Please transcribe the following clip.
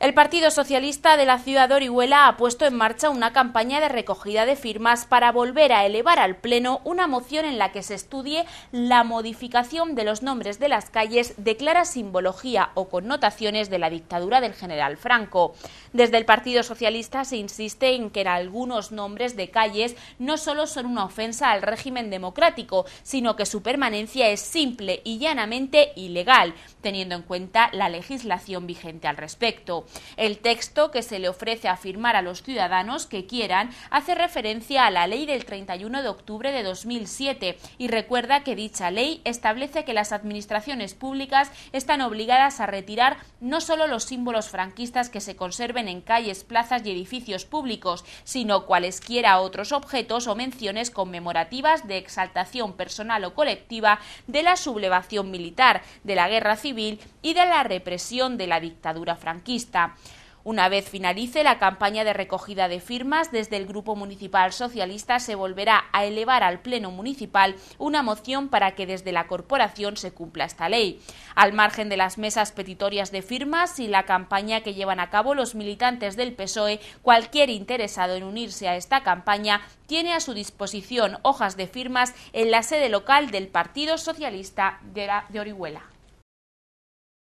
El Partido Socialista de la ciudad de Orihuela ha puesto en marcha una campaña de recogida de firmas para volver a elevar al Pleno una moción en la que se estudie la modificación de los nombres de las calles de clara simbología o connotaciones de la dictadura del general Franco. Desde el Partido Socialista se insiste en que algunos nombres de calles no solo son una ofensa al régimen democrático, sino que su permanencia es simple y llanamente ilegal, teniendo en cuenta la legislación vigente al respecto. El texto que se le ofrece a firmar a los ciudadanos que quieran hace referencia a la ley del 31 de octubre de 2007 y recuerda que dicha ley establece que las administraciones públicas están obligadas a retirar no solo los símbolos franquistas que se conserven en calles, plazas y edificios públicos, sino cualesquiera otros objetos o menciones conmemorativas de exaltación personal o colectiva de la sublevación militar, de la guerra civil y de la represión de la dictadura franquista. Una vez finalice la campaña de recogida de firmas, desde el Grupo Municipal Socialista se volverá a elevar al Pleno Municipal una moción para que desde la Corporación se cumpla esta ley. Al margen de las mesas petitorias de firmas y la campaña que llevan a cabo los militantes del PSOE, cualquier interesado en unirse a esta campaña tiene a su disposición hojas de firmas en la sede local del Partido Socialista de Orihuela.